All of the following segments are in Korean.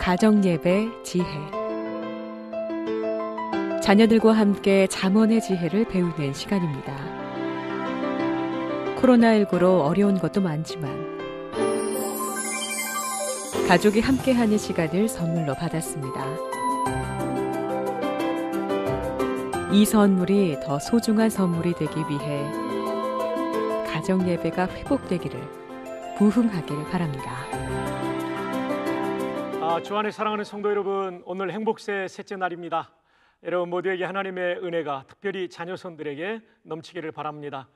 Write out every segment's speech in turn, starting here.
가정예배 지혜 자녀들과 함께 잠원의 지혜를 배우는 시간입니다. 코로나19로 어려운 것도 많지만 가족이 함께하는 시간을 선물로 받았습니다. 이 선물이 더 소중한 선물이 되기 위해 가정예배가 회복되기를 부흥하길 바랍니다. 아, 주 안에 사랑하는 성도 여러분, 오늘 행복세 셋째 날입니다. 여러분 모두에게 하나님의 은혜가 특별히 자녀손들에게 넘치기를 바랍니다.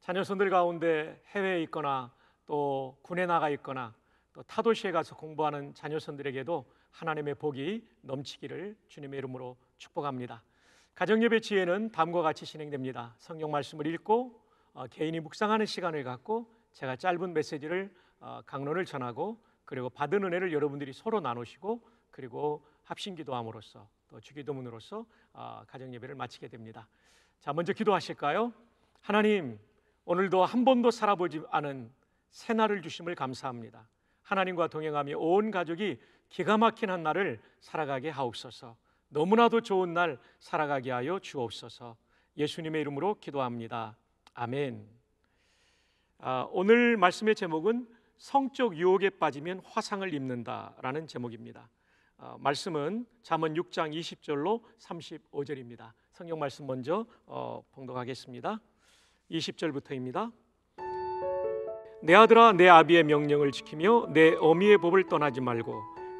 자녀손들 가운데 해외에 있거나 또 군에 나가 있거나 또 타도시에 가서 공부하는 자녀손들에게도 하나님의 복이 넘치기를 주님의 이름으로 축복합니다. 가정예배 지혜는 다음과 같이 진행됩니다. 성경 말씀을 읽고 어, 개인이 묵상하는 시간을 갖고 제가 짧은 메시지를 어, 강론을 전하고 그리고 받은 은혜를 여러분들이 서로 나누시고 그리고 합심 기도함으로써 또 주기도문으로써 아, 가정 예배를 마치게 됩니다. 자, 먼저 기도하실까요? 하나님, 오늘도 한 번도 살아보지 않은 새 날을 주심을 감사합니다. 하나님과 동행하며 온 가족이 기가 막힌 한 날을 살아가게 하옵소서. 너무나도 좋은 날 살아가게 하여 주옵소서. 예수님의 이름으로 기도합니다. 아멘. 아, 오늘 말씀의 제목은 성적 유혹에 빠지면 화상을 입는다라는 제목입니다. 어, 말씀은 잠언 6장 20절로 35절입니다. 성경 말씀 먼저 어, 봉독하겠습니다. 20절부터입니다. 내 아들아 내 아비의 명령을 지키며 내 어미의 법을 떠나지 말고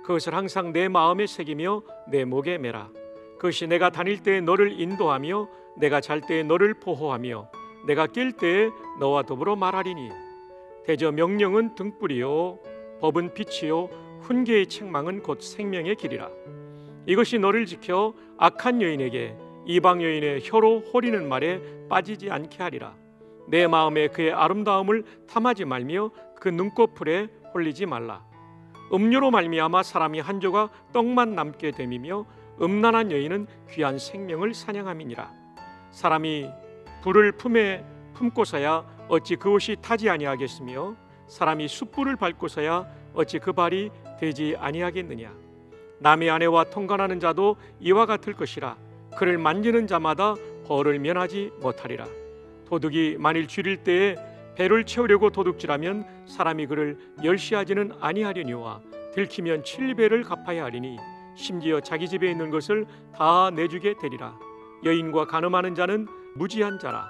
그것을 항상 내 마음에 새기며 내 목에 매라. 그것이 내가 다닐 때에 너를 인도하며 내가 잘 때에 너를 보호하며 내가 낄 때에 너와 더불어 말하리니 대저 명령은 등불이요 법은 빛이요 훈계의 책망은 곧 생명의 길이라 이것이 너를 지켜 악한 여인에게 이방 여인의 혀로 호리는 말에 빠지지 않게 하리라 내 마음에 그의 아름다움을 탐하지 말며 그 눈꺼풀에 홀리지 말라 음료로 말미암아 사람이 한 조각 떡만 남게 됨이며 음란한 여인은 귀한 생명을 사냥함이니라 사람이 불을 품에 품고서야 어찌 그옷이 타지 아니하겠으며 사람이 숯불을 밟고서야 어찌 그 발이 되지 아니하겠느냐 남의 아내와 통관하는 자도 이와 같을 것이라 그를 만지는 자마다 벌을 면하지 못하리라 도둑이 만일 줄일 때에 배를 채우려고 도둑질하면 사람이 그를 멸시하지는 아니하리니와 들키면 칠배를 갚아야 하리니 심지어 자기 집에 있는 것을 다 내주게 되리라 여인과 간음하는 자는 무지한 자라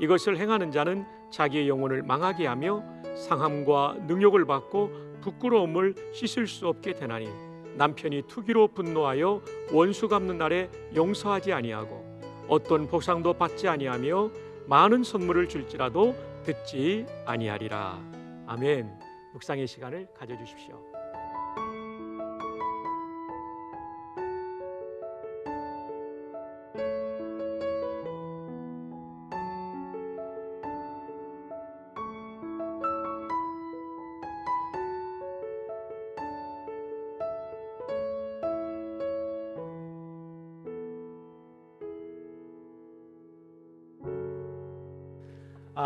이것을 행하는 자는 자기의 영혼을 망하게 하며 상함과 능욕을 받고 부끄러움을 씻을 수 없게 되나니 남편이 투기로 분노하여 원수 갚는 날에 용서하지 아니하고 어떤 보상도 받지 아니하며 많은 선물을 줄지라도 듣지 아니하리라. 아멘. 묵상의 시간을 가져 주십시오.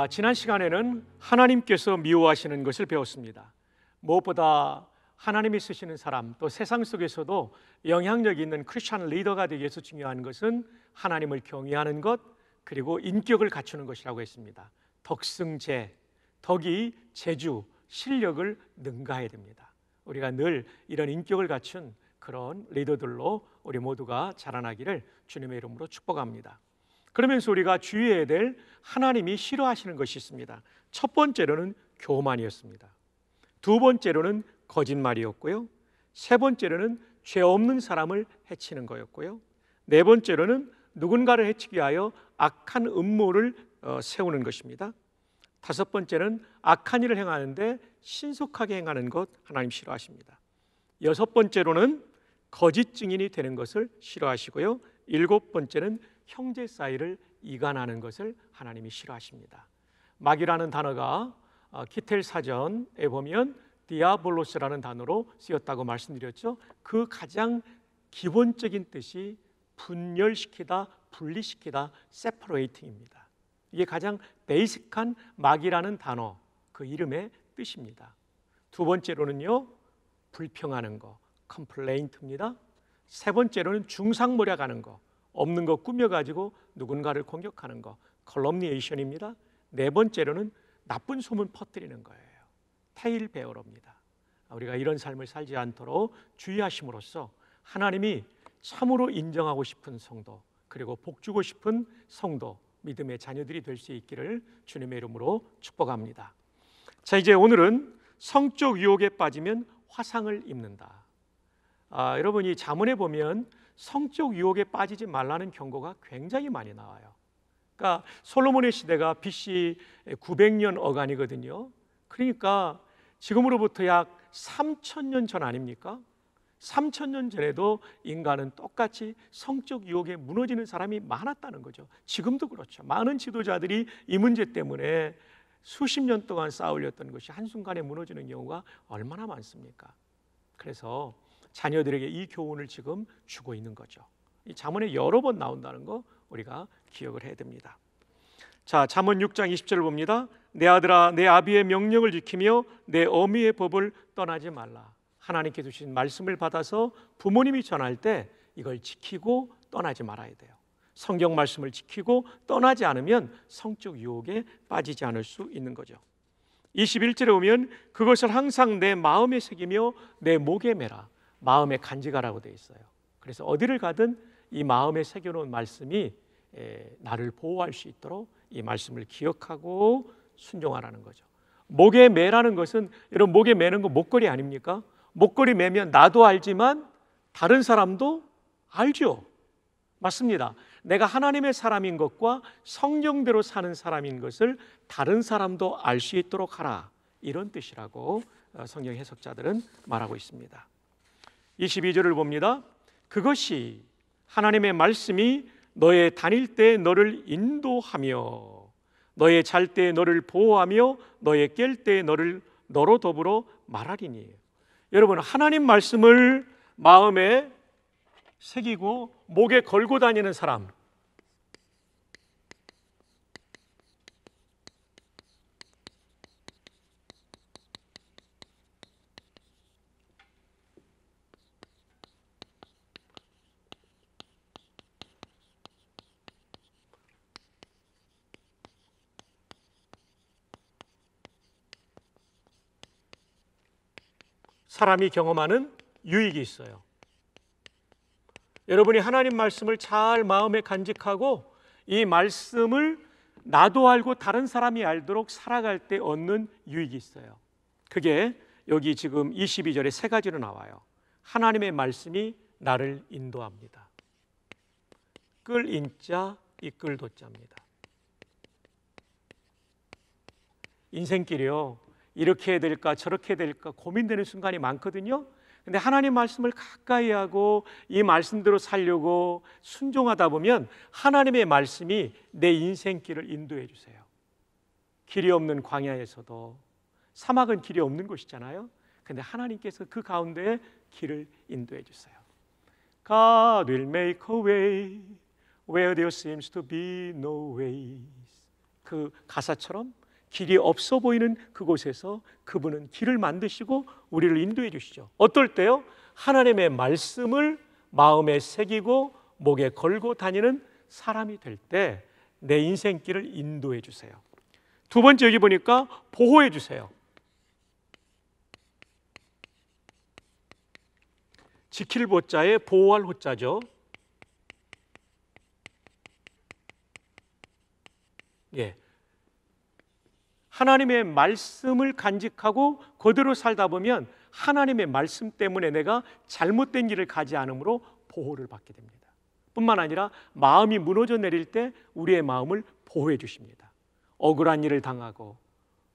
지난 시간에는 하나님께서 미워하시는 것을 배웠습니다. 무엇보다 하나님이 쓰시는 사람 또 세상 속에서도 영향력 있는 크리스천 리더가 되기 위해서 중요한 것은 하나님을 경외하는 것 그리고 인격을 갖추는 것이라고 했습니다. 덕승제, 덕이 재주, 실력을 능가해야 됩니다. 우리가 늘 이런 인격을 갖춘 그런 리더들로 우리 모두가 자라나기를 주님의 이름으로 축복합니다. 그러면서 우리가 주의해야 될 하나님이 싫어하시는 것이 있습니다. 첫 번째로는 교만이었습니다. 두 번째로는 거짓말이었고요. 세 번째로는 죄 없는 사람을 해치는 거였고요. 네 번째로는 누군가를 해치기 위하여 악한 음모를 어, 세우는 것입니다. 다섯 번째는 악한 일을 행하는데 신속하게 행하는 것 하나님 싫어하십니다. 여섯 번째로는 거짓 증인이 되는 것을 싫어하시고요. 일곱 번째는 형제 사이를 이간하는 것을 하나님이 싫어하십니다. 마귀라는 단어가 키텔 어, 사전에 보면 디아블로스라는 단어로 쓰였다고 말씀드렸죠. 그 가장 기본적인 뜻이 분열시키다, 분리시키다, s e p a r 입니다 이게 가장 베이직한 마귀라는 단어 그 이름의 뜻입니다. 두 번째로는요. 불평하는 거, 컴플레인트입니다. 세 번째로는 중상모략하는 거, 없는 것 꾸며가지고 누군가를 공격하는 거 컬럼니에이션입니다. 네 번째로는 나쁜 소문 퍼뜨리는 거예요. 테일 베어로입니다. 우리가 이런 삶을 살지 않도록 주의하심으로써 하나님이 참으로 인정하고 싶은 성도 그리고 복주고 싶은 성도 믿음의 자녀들이 될 수 있기를 주님의 이름으로 축복합니다. 자 이제 오늘은 성적 유혹에 빠지면 화상을 입는다. 아, 여러분이 자문에 보면 성적 유혹에 빠지지 말라는 경고가 굉장히 많이 나와요. 그러니까 솔로몬의 시대가 BC 900년 어간이거든요. 그러니까 지금으로부터 약 3천년 전 아닙니까? 3천년 전에도 인간은 똑같이 성적 유혹에 무너지는 사람이 많았다는 거죠. 지금도 그렇죠. 많은 지도자들이 이 문제 때문에 수십 년 동안 쌓아올렸던 것이 한순간에 무너지는 경우가 얼마나 많습니까? 그래서 자녀들에게 이 교훈을 지금 주고 있는 거죠. 이 잠언에 여러 번 나온다는 거 우리가 기억을 해야 됩니다. 자, 잠언 6장 20절을 봅니다. 내 아들아 내 아비의 명령을 지키며 내 어미의 법을 떠나지 말라. 하나님께 주신 말씀을 받아서 부모님이 전할 때 이걸 지키고 떠나지 말아야 돼요. 성경 말씀을 지키고 떠나지 않으면 성적 유혹에 빠지지 않을 수 있는 거죠. 21절에 오면 그것을 항상 내 마음에 새기며 내 목에 매라. 마음에 간직하라고 돼 있어요. 그래서 어디를 가든 이 마음에 새겨놓은 말씀이 나를 보호할 수 있도록 이 말씀을 기억하고 순종하라는 거죠. 목에 매라는 것은 여러분 목에 매는 거 목걸이 아닙니까? 목걸이 매면 나도 알지만 다른 사람도 알죠. 맞습니다. 내가 하나님의 사람인 것과 성경대로 사는 사람인 것을 다른 사람도 알 수 있도록 하라. 이런 뜻이라고 어, 성경 해석자들은 말하고 있습니다. 22절을 봅니다. 그것이 하나님의 말씀이 너의 다닐 때 너를 인도하며 너의 잘 때 너를 보호하며 너의 깰 때 너를 너로 더불어 말하리니 여러분 하나님 말씀을 마음에 새기고 목에 걸고 다니는 사람 사람이 경험하는 유익이 있어요. 여러분이 하나님 말씀을 잘 마음에 간직하고 이 말씀을 나도 알고 다른 사람이 알도록 살아갈 때 얻는 유익이 있어요. 그게 여기 지금 22절에 세 가지로 나와요. 하나님의 말씀이 나를 인도합니다. 끌 인자 이끌 도자입니다. 인생길이요. 이렇게 해야 될까 저렇게 해야 될까 고민되는 순간이 많거든요. 근데 하나님 말씀을 가까이 하고 이 말씀대로 살려고 순종하다 보면 하나님의 말씀이 내 인생길을 인도해 주세요. 길이 없는 광야에서도 사막은 길이 없는 곳이잖아요. 근데 하나님께서 그 가운데 길을 인도해 주세요. God will make a way where there seems to be no ways. 그 가사처럼 길이 없어 보이는 그곳에서 그분은 길을 만드시고 우리를 인도해 주시죠. 어떨 때요? 하나님의 말씀을 마음에 새기고 목에 걸고 다니는 사람이 될 때 내 인생길을 인도해 주세요. 두 번째 여기 보니까 보호해 주세요. 지킬 보자에 보호할 호자죠. 하나님의 말씀을 간직하고 그대로 살다 보면 하나님의 말씀 때문에 내가 잘못된 길을 가지 않으므로 보호를 받게 됩니다. 뿐만 아니라 마음이 무너져 내릴 때 우리의 마음을 보호해 주십니다. 억울한 일을 당하고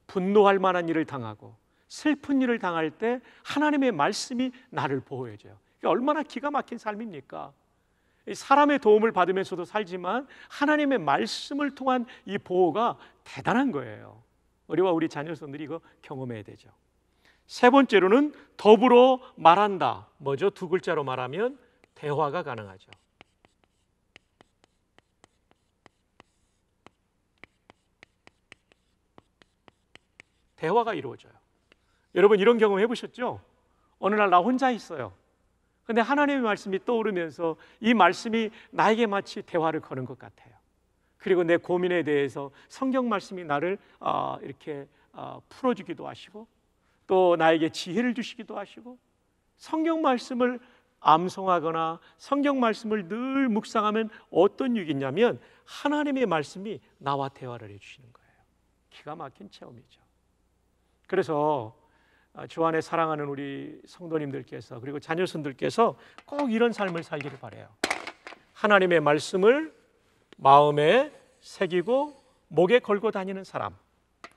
분노할 만한 일을 당하고 슬픈 일을 당할 때 하나님의 말씀이 나를 보호해 줘요. 얼마나 기가 막힌 삶입니까? 사람의 도움을 받으면서도 살지만 하나님의 말씀을 통한 이 보호가 대단한 거예요. 우리와 우리 자녀손들이 이거 경험해야 되죠. 세 번째로는 더불어 말한다. 뭐죠? 두 글자로 말하면 대화가 가능하죠. 대화가 이루어져요. 여러분 이런 경험 해보셨죠? 어느 날 나 혼자 있어요. 근데 하나님의 말씀이 떠오르면서 이 말씀이 나에게 마치 대화를 거는 것 같아요. 그리고 내 고민에 대해서 성경 말씀이 나를 어, 이렇게 어, 풀어주기도 하시고 또 나에게 지혜를 주시기도 하시고 성경 말씀을 암송하거나 성경 말씀을 늘 묵상하면 어떤 유익이냐면 하나님의 말씀이 나와 대화를 해주시는 거예요. 기가 막힌 체험이죠. 그래서 어, 주 안에 사랑하는 우리 성도님들께서 그리고 자녀손들께서 꼭 이런 삶을 살기를 바래요. 하나님의 말씀을 마음에 새기고 목에 걸고 다니는 사람.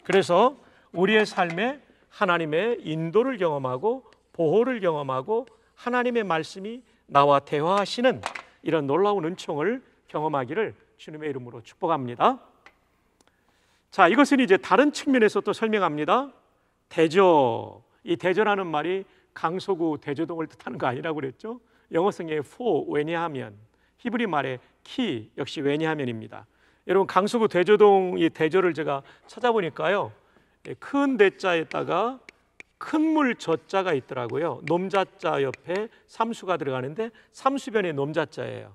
그래서 우리의 삶에 하나님의 인도를 경험하고 보호를 경험하고 하나님의 말씀이 나와 대화하시는 이런 놀라운 은총을 경험하기를 주님의 이름으로 축복합니다. 자, 이것은 이제 다른 측면에서 또 설명합니다. 대저. 이 대저라는 말이 강서구 대저동을 뜻하는 거 아니라고 그랬죠? 영어 성의 for 왜냐하면 히브리 말에 키 역시 왜냐하면입니다. 여러분 강서구 대조동 이 대조를 제가 찾아보니까요. 예, 큰 대자에다가 큰물 젖자가 있더라고요. 놈자자 옆에 삼수가 들어가는데 삼수변의 놈자자예요.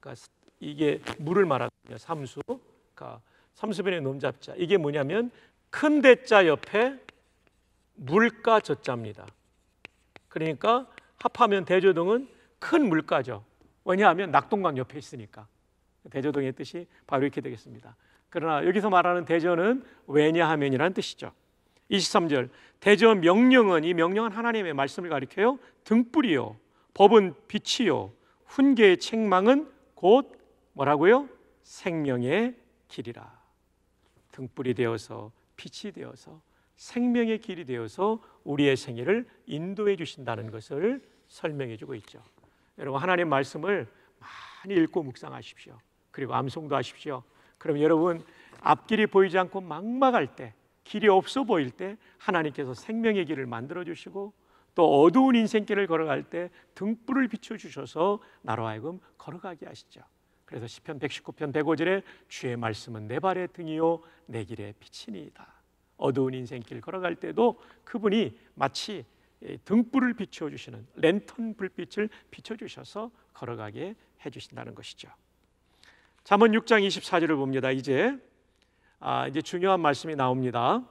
그러니까 이게 물을 말하거든요. 삼수. 그러니까 삼수변의 놈자자. 이게 뭐냐면 큰 대자 옆에 물가 젖자입니다. 그러니까 합하면 대조동은 큰 물가죠. 왜냐하면 낙동강 옆에 있으니까 대저동의 뜻이 바로 이렇게 되겠습니다. 그러나 여기서 말하는 대저는 왜냐하면이라는 뜻이죠. 23절 대저 명령은 이 명령은 하나님의 말씀을 가리켜요. 등불이요 법은 빛이요 훈계의 책망은 곧 뭐라고요? 생명의 길이라. 등불이 되어서 빛이 되어서 생명의 길이 되어서 우리의 생애를 인도해 주신다는 것을 설명해 주고 있죠. 여러분 하나님 말씀을 많이 읽고 묵상하십시오. 그리고 암송도 하십시오. 그럼 여러분 앞길이 보이지 않고 막막할 때, 길이 없어 보일 때 하나님께서 생명의 길을 만들어 주시고 또 어두운 인생길을 걸어갈 때 등불을 비춰 주셔서 나로 하여금 걸어가게 하시죠. 그래서 시편 119편 105절에 주의 말씀은 내 발의 등이요 내 길의 빛이니이다. 어두운 인생길 걸어갈 때도 그분이 마치 예, 등불을 비추어 주시는 랜턴 불빛을 비춰 주셔서 걸어가게 해 주신다는 것이죠. 잠언 6장 24절을 봅니다. 이제 아, 이제 중요한 말씀이 나옵니다.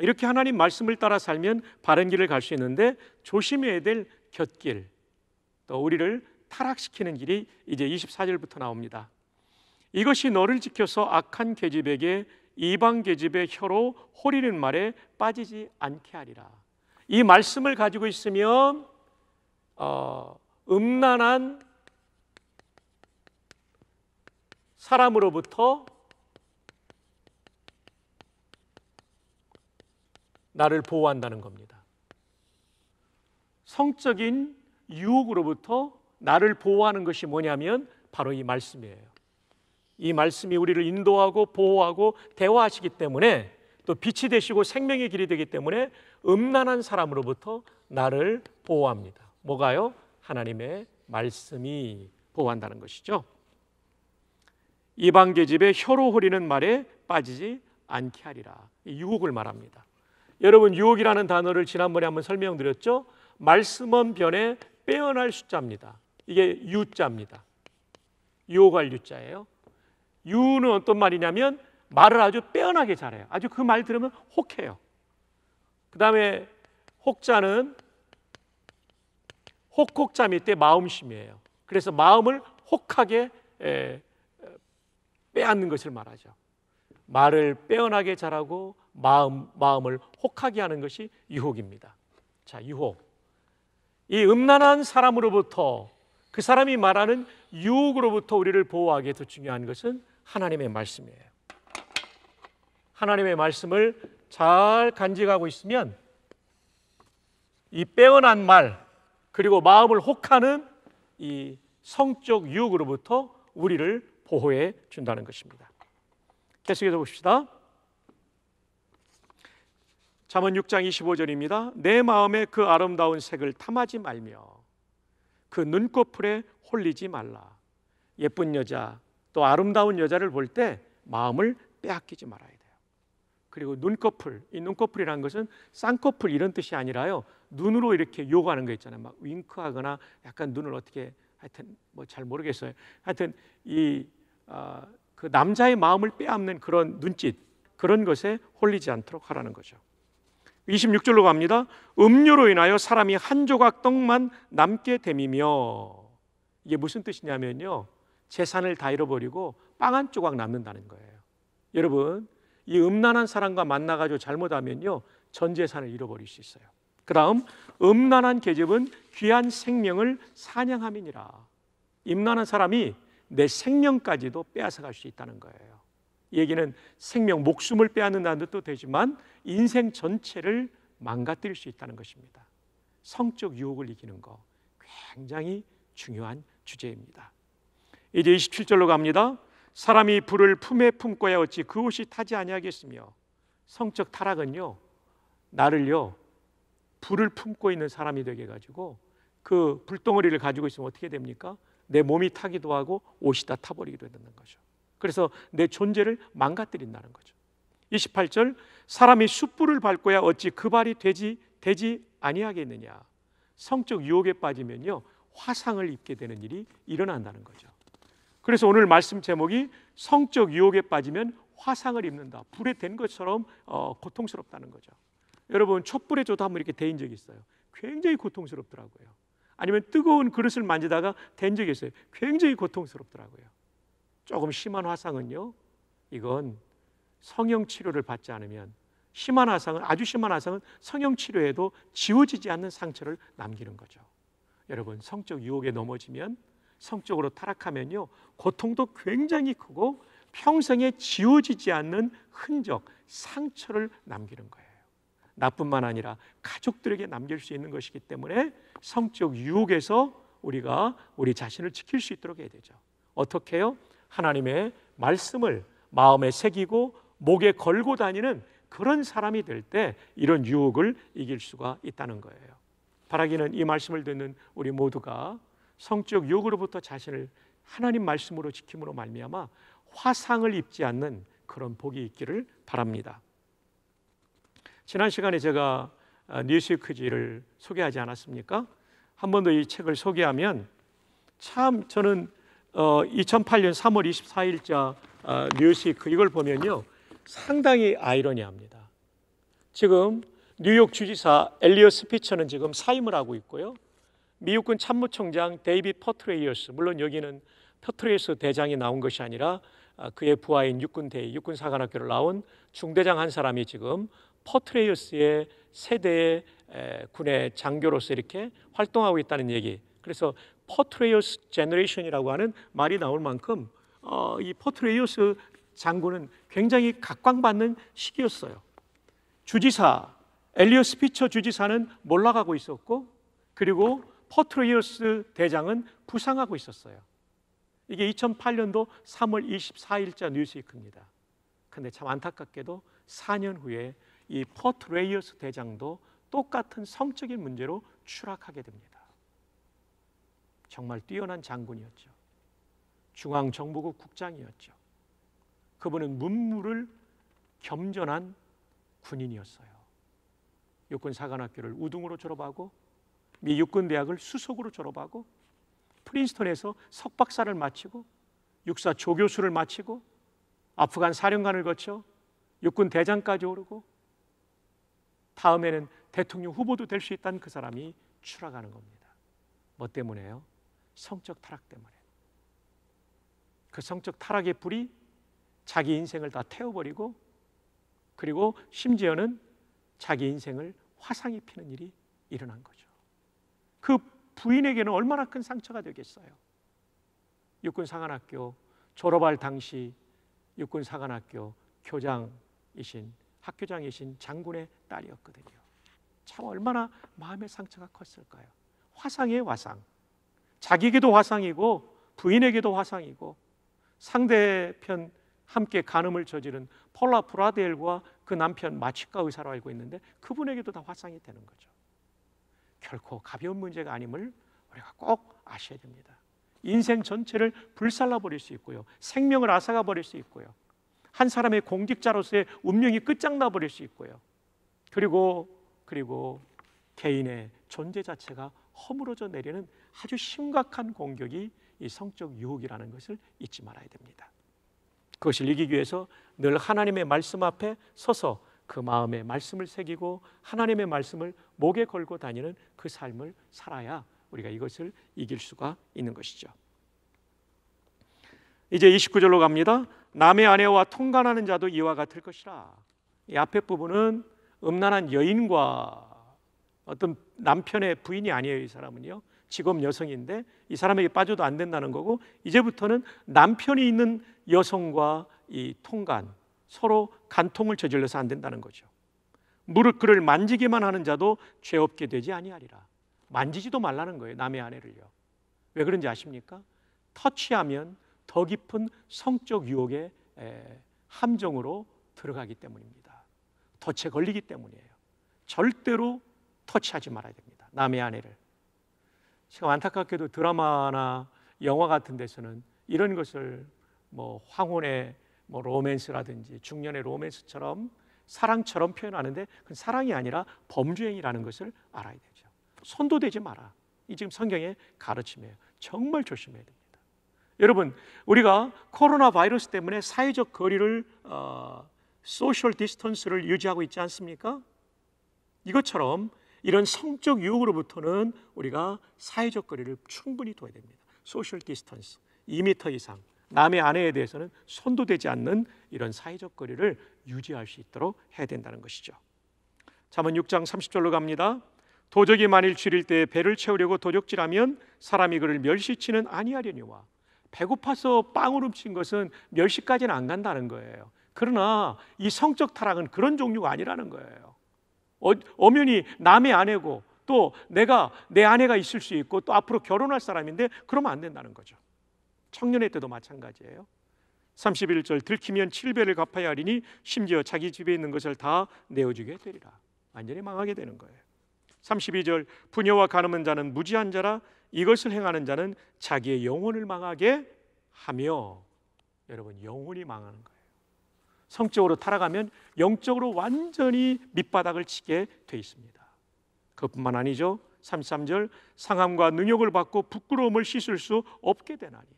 이렇게 하나님 말씀을 따라 살면 바른 길을 갈 수 있는데 조심해야 될 곁길 또 우리를 타락시키는 길이 이제 24절부터 나옵니다. 이것이 너를 지켜서 악한 계집에게 이방 계집의 혀로 호리는 말에 빠지지 않게 하리라. 이 말씀을 가지고 있으면 어, 음란한 사람으로부터 나를 보호한다는 겁니다. 성적인 유혹으로부터 나를 보호하는 것이 뭐냐면 바로 이 말씀이에요. 이 말씀이 우리를 인도하고 보호하고 대화하시기 때문에 또 빛이 되시고 생명의 길이 되기 때문에 음란한 사람으로부터 나를 보호합니다. 뭐가요? 하나님의 말씀이 보호한다는 것이죠. 이방 계집의 혀로 흐리는 말에 빠지지 않게 하리라. 유혹을 말합니다. 여러분 유혹이라는 단어를 지난번에 한번 설명드렸죠. 말씀원 변에 빼어날 숫자입니다. 이게 유자입니다. 유혹할 유자예요. 유는 어떤 말이냐면 말을 아주 빼어나게 잘해요. 아주 그 말 들으면 혹해요. 그 다음에 혹자는 혹혹자 밑에 마음심이에요. 그래서 마음을 혹하게 에, 빼앗는 것을 말하죠. 말을 빼어나게 잘하고 마음, 마음을 혹하게 하는 것이 유혹입니다. 자, 유혹. 이 음란한 사람으로부터 그 사람이 말하는 유혹으로부터 우리를 보호하기에 더 중요한 것은 하나님의 말씀이에요. 하나님의 말씀을 잘 간직하고 있으면 이 빼어난 말 그리고 마음을 혹하는 이 성적 유혹으로부터 우리를 보호해 준다는 것입니다. 계속해서 봅시다. 잠언 6장 25절입니다. 내 마음에 그 아름다운 색을 탐하지 말며 그 눈꺼풀에 홀리지 말라. 예쁜 여자 또 아름다운 여자를 볼 때 마음을 빼앗기지 말아야 돼. 그리고 눈꺼풀 이 눈꺼풀이라는 것은 쌍꺼풀 이런 뜻이 아니라요 눈으로 이렇게 요구하는 거 있잖아요 막 윙크하거나 약간 눈을 어떻게 하여튼 뭐 잘 모르겠어요 하여튼 이그 아, 어, 남자의 마음을 빼앗는 그런 눈짓 그런 것에 홀리지 않도록 하라는 거죠 26절로 갑니다 음료로 인하여 사람이 한 조각 떡만 남게 됨이며 이게 무슨 뜻이냐면요 재산을 다 잃어버리고 빵 한 조각 남는다는 거예요 여러분 이 음란한 사람과 만나가지고 잘못하면요 전 재산을 잃어버릴 수 있어요. 그다음 음란한 계집은 귀한 생명을 사냥함이니라. 음란한 사람이 내 생명까지도 빼앗아갈 수 있다는 거예요. 얘기는 생명 목숨을 빼앗는다는 뜻도 되지만 인생 전체를 망가뜨릴 수 있다는 것입니다. 성적 유혹을 이기는 거 굉장히 중요한 주제입니다. 이제 27절로 갑니다. 사람이 불을 품에 품고야 어찌 그 옷이 타지 아니하겠으며 성적 타락은요 나를요 불을 품고 있는 사람이 되게 가지고 그 불덩어리를 가지고 있으면 어떻게 됩니까? 내 몸이 타기도 하고 옷이 다 타버리기도 되는 거죠. 그래서 내 존재를 망가뜨린다는 거죠. 28절 사람이 숯불을 밟고야 어찌 그 발이 되지 되지 아니하겠느냐. 성적 유혹에 빠지면요 화상을 입게 되는 일이 일어난다는 거죠. 그래서 오늘 말씀 제목이 성적 유혹에 빠지면 화상을 입는다. 불에 댄 것처럼 어, 고통스럽다는 거죠. 여러분 촛불에 저도 한번 이렇게 데인 적이 있어요. 굉장히 고통스럽더라고요. 아니면 뜨거운 그릇을 만지다가 된 적이 있어요. 굉장히 고통스럽더라고요. 조금 심한 화상은요. 이건 성형 치료를 받지 않으면 심한 화상은 아주 심한 화상은 성형 치료에도 지워지지 않는 상처를 남기는 거죠. 여러분 성적 유혹에 넘어지면 성적으로 타락하면요. 고통도 굉장히 크고 평생에 지워지지 않는 흔적, 상처를 남기는 거예요. 나뿐만 아니라 가족들에게 남길 수 있는 것이기 때문에 성적 유혹에서 우리가 우리 자신을 지킬 수 있도록 해야 되죠. 어떻게 요 하나님의 말씀을 마음에 새기고 목에 걸고 다니는 그런 사람이 될 때 이런 유혹을 이길 수가 있다는 거예요. 바라기는 이 말씀을 듣는 우리 모두가 성적 욕으로부터 자신을 하나님 말씀으로 지킴으로 말미암아 화상을 입지 않는 그런 복이 있기를 바랍니다. 지난 시간에 제가 아, 뉴스퀴즈를 소개하지 않았습니까? 한 번 더 이 책을 소개하면 참 저는 2008년 3월 24일자 뉴스퀴 이걸 보면요 상당히 아이러니합니다. 지금 뉴욕 주지사 엘리어 스피처는 지금 사임을 하고 있고요. 미국군 참모총장 데이빗 퍼트레이어스 물론 여기는 퍼트레이어스 대장이 나온 것이 아니라 아, 그의 부하인 육군 대위 육군 사관학교를 나온 중대장 한 사람이 지금 퍼트레이어스의 세대의 군의 장교로서 이렇게 활동하고 있다는 얘기. 그래서 퍼트레이어스 제너레이션이라고 하는 말이 나올 만큼 어, 이 퍼트레이어스 장군은 굉장히 각광받는 시기였어요. 주지사 엘리어 스피처 주지사는 몰락하고 있었고 그리고 퍼트이우스 대장은 부상하고 있었어요. 이게 2008년도 3월 24일자 뉴스이크입니다. 근데 참 안타깝게도 4년 후에 이 퍼트레이어스 대장도 똑같은 성적인 문제로 추락하게 됩니다. 정말 뛰어난 장군이었죠. 중앙정보국 국장이었죠. 그분은 문물을 겸전한 군인이었어요. 육군사관학교를 우등으로 졸업하고 미 육군 대학을 수석으로 졸업하고 프린스턴에서 석박사를 마치고 육사 조교수를 마치고 아프간 사령관을 거쳐 육군 대장까지 오르고 다음에는 대통령 후보도 될 수 있다는 그 사람이 추락하는 겁니다. 뭐 때문에요? 성적 타락 때문에. 그 성적 타락의 불이 자기 인생을 다 태워버리고 그리고 심지어는 자기 인생을 화상이 피는 일이 일어난 거죠. 그 부인에게는 얼마나 큰 상처가 되겠어요. 육군 상한학교 졸업할 당시 육군 상한학교 교장이신 학교장이신 장군의 딸이었거든요. 참 얼마나 마음의 상처가 컸을까요? 화상의 화상. 자기에게도 화상이고 부인에게도 화상이고 상대편 함께 간음을 저지른 폴라 브라델과 그 남편 마취과 의사로 알고 있는데 그분에게도 다 화상이 되는 거죠. 결코 가벼운 문제가 아님을 우리가 꼭 아셔야 됩니다. 인생 전체를 불살라 버릴 수 있고요. 생명을 앗아가 버릴 수 있고요. 한 사람의 공직자로서의 운명이 끝장나 버릴 수 있고요. 그리고 그리고 개인의 존재 자체가 허물어져 내리는 아주 심각한 공격이 이 성적 유혹이라는 것을 잊지 말아야 됩니다. 그것을 이기기 위해서 늘 하나님의 말씀 앞에 서서 그 마음에 말씀을 새기고 하나님의 말씀을 목에 걸고 다니는 그 삶을 살아야 우리가 이것을 이길 수가 있는 것이죠. 이제 29절로 갑니다. 남의 아내와 통관하는 자도 이와 같을 것이라. 이 앞에 부분은 음란한 여인과 어떤 남편의 부인이 아니에요, 이 사람은요. 직업 여성인데 이 사람에게 빠져도 안 된다는 거고 이제부터는 남편이 있는 여성과 이 통관 서로 간통을 저질러서 안 된다는 거죠. 무릇 그를 만지기만 하는 자도 죄 없게 되지 아니하리라. 만지지도 말라는 거예요. 남의 아내를요. 왜 그런지 아십니까? 터치하면 더 깊은 성적 유혹의 함정으로 들어가기 때문입니다. 덫에 걸리기 때문이에요. 절대로 터치하지 말아야 됩니다. 남의 아내를. 지금 안타깝게도 드라마나 영화 같은 데서는 이런 것을 뭐 황혼의 뭐 로맨스라든지 중년의 로맨스처럼 사랑처럼 표현하는데 그 사랑이 아니라 범주행이라는 것을 알아야 되죠. 손도 대지 마라. 이 지금 성경의 가르침이에요. 정말 조심해야 됩니다. 여러분, 우리가 코로나 바이러스 때문에 사회적 거리를 어, 소셜 디스턴스를 유지하고 있지 않습니까? 이것처럼 이런 성적 유혹으로부터는 우리가 사회적 거리를 충분히 둬야 됩니다. 소셜 디스턴스 2m 이상 남의 아내에 대해서는 손도 되지 않는 이런 사회적 거리를 유지할 수 있도록 해야 된다는 것이죠. 잠언 6장 30절로 갑니다. 도적이 만일 줄일 때 배를 채우려고 도적질하면 사람이 그를 멸시치는 아니하려니와 배고파서 빵을 훔친 것은 멸시까지는 안 간다는 거예요. 그러나 이 성적 타락은 그런 종류가 아니라는 거예요. 어, 엄연히 남의 아내고 또 내가 내 아내가 있을 수 있고 또 앞으로 결혼할 사람인데 그러면 안 된다는 거죠. 청년의 때도 마찬가지예요. 31절 들키면 7배를 갚아야 하리니 심지어 자기 집에 있는 것을 다 내어주게 되리라. 완전히 망하게 되는 거예요. 32절 부녀와 가늠한 자는 무지한 자라 이것을 행하는 자는 자기의 영혼을 망하게 하며 여러분 영혼이 망하는 거예요. 성적으로 타락하면 영적으로 완전히 밑바닥을 치게 돼 있습니다. 그뿐만 아니죠. 33절 상함과 능욕을 받고 부끄러움을 씻을 수 없게 되나니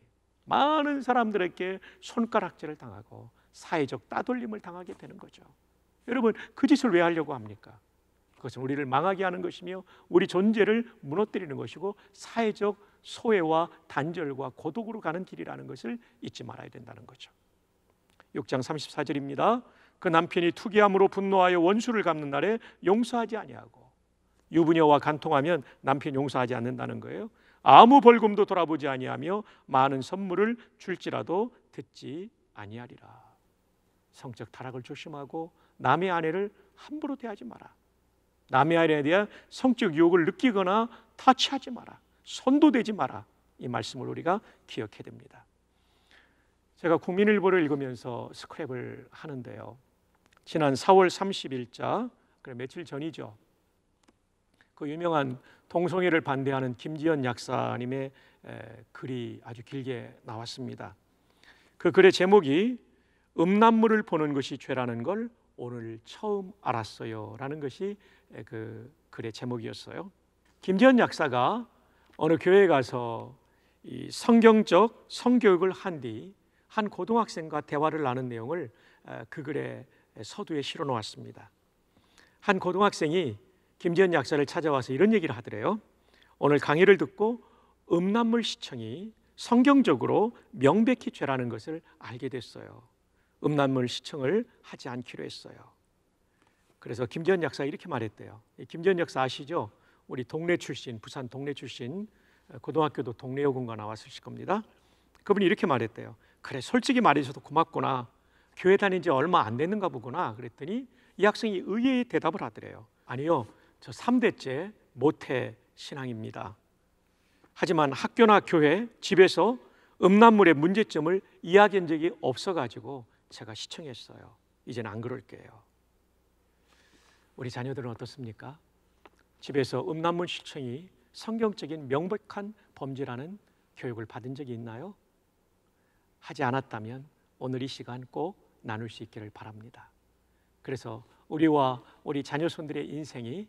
많은 사람들에게 손가락질을 당하고 사회적 따돌림을 당하게 되는 거죠. 여러분, 그 짓을 왜 하려고 합니까? 그것은 우리를 망하게 하는 것이며 우리 존재를 무너뜨리는 것이고 사회적 소외와 단절과 고독으로 가는 길이라는 것을 잊지 말아야 된다는 거죠. 6장 34절입니다. 그 남편이 투기함으로 분노하여 원수를 갚는 날에 용서하지 아니하고 유부녀와 간통하면 남편 용서하지 않는다는 거예요. 아무 벌금도 돌아보지 아니하며 많은 선물을 줄지라도 듣지 아니하리라. 성적 타락을 조심하고 남의 아내를 함부로 대하지 마라. 남의 아내에 대한 성적 유혹을 느끼거나 타치하지 마라. 손도 대지 마라. 이 말씀을 우리가 기억해야 됩니다. 제가 국민일보를 읽으면서 스크랩을 하는데요. 지난 4월 30일자, 그 며칠 전이죠. 그 유명한 동성애를 반대하는 김지연 약사님의 글이 아주 길게 나왔습니다. 그 글의 제목이 음란물을 보는 것이 죄라는 걸 오늘 처음 알았어요라는 것이 그 글의 제목이었어요. 김지현 약사가 어느 교회에 가서 성경적 성교육을 한 뒤 한 고등학생과 대화를 나눈 내용을 그 글에 서두에 실어 놓았습니다. 한 고등학생이 김지현 약사를 찾아와서 이런 얘기를 하더래요. 오늘 강의를 듣고 음란물 시청이 성경적으로 명백히 죄라는 것을 알게 됐어요. 음란물 시청을 하지 않기로 했어요. 그래서 김지현 약사 이렇게 말했대요. 김지현 약사 아시죠? 우리 동네 출신, 부산 동네 출신 어, 고등학교도 동네 여군과 나왔을 겁니다. 그분이 이렇게 말했대요. 그래, 솔직히 말해줘서 고맙구나. 교회 다닌 지 얼마 안 됐는가 보구나. 그랬더니 이 학생이 의외의 대답을 하더래요. 아니요, 저 3대째 모태 신앙입니다. 하지만 학교나 교회, 집에서 음란물의 문제점을 이야기한 적이 없어 가지고 제가 시청했어요. 이젠 안 그럴게요. 우리 자녀들은 어떻습니까? 집에서 음란물 시청이 성경적인 명백한 범죄라는 교육을 받은 적이 있나요? 하지 않았다면 오늘 이 시간 꼭 나눌 수 있기를 바랍니다. 그래서 우리와 우리 자녀손들의 인생이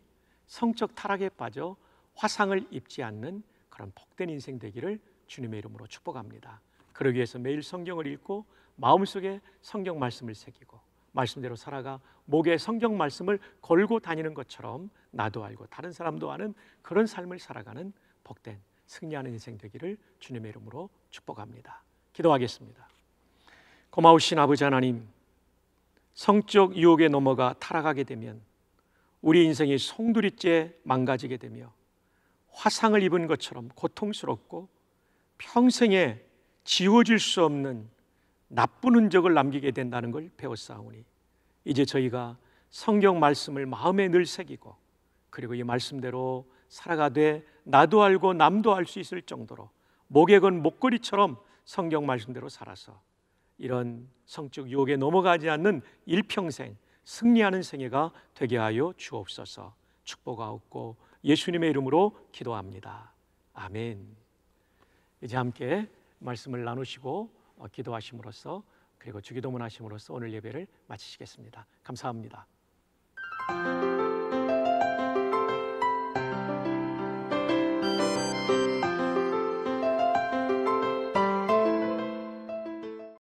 성적 타락에 빠져 화상을 입지 않는 그런 복된 인생 되기를 주님의 이름으로 축복합니다. 그러기 위해서 매일 성경을 읽고 마음속에 성경 말씀을 새기고 말씀대로 살아가 목에 성경 말씀을 걸고 다니는 것처럼 나도 알고 다른 사람도 아는 그런 삶을 살아가는 복된 승리하는 인생 되기를 주님의 이름으로 축복합니다. 기도하겠습니다. 고마우신 아버지 하나님, 성적 유혹에 넘어가 타락하게 되면 우리 인생이 송두리째 망가지게 되며 화상을 입은 것처럼 고통스럽고 평생에 지워질 수 없는 나쁜 흔적을 남기게 된다는 걸 배웠사오니 이제 저희가 성경 말씀을 마음에 늘 새기고 그리고 이 말씀대로 살아가되 나도 알고 남도 알 수 있을 정도로 목에 건 목걸이처럼 성경 말씀대로 살아서 이런 성적 유혹에 넘어가지 않는 일평생 승리하는 생애가 되게 하여 주옵소서. 축복하옵고 예수님의 이름으로 기도합니다. 아멘. 이제 함께 말씀을 나누시고 어, 기도하심으로써 그리고 주기도문 하심으로써 오늘 예배를 마치시겠습니다. 감사합니다.